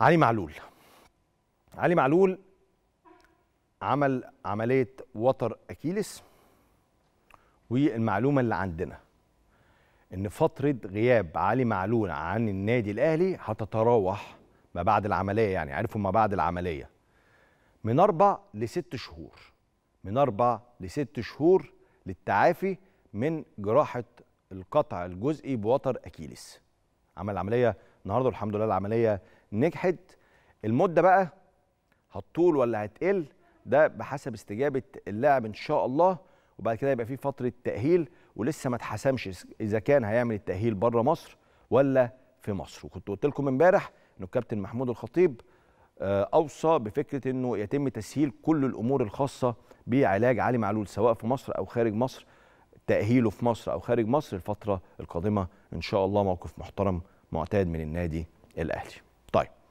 علي معلول علي معلول عمل عملية وتر أكيلس والمعلومة اللي عندنا إن فترة غياب علي معلول عن النادي الأهلي هتتراوح ما بعد العملية يعني عرفوا ما بعد العملية من أربع لست شهور من أربع لست شهور للتعافي من جراحة القطع الجزئي بوتر أكيلس عمل عملية النهارده الحمد لله العمليه نجحت المده بقى هتطول ولا هتقل ده بحسب استجابه اللاعب ان شاء الله وبعد كده يبقى في فتره تاهيل ولسه ما اتحسمش اذا كان هيعمل التاهيل بره مصر ولا في مصر وكنت قلت لكم امبارح ان الكابتن محمود الخطيب آه، اوصى بفكره انه يتم تسهيل كل الامور الخاصه بعلاج علي معلول سواء في مصر او خارج مصر تاهيله في مصر او خارج مصر الفتره القادمه ان شاء الله موقف محترم معتاد من النادي الاهلي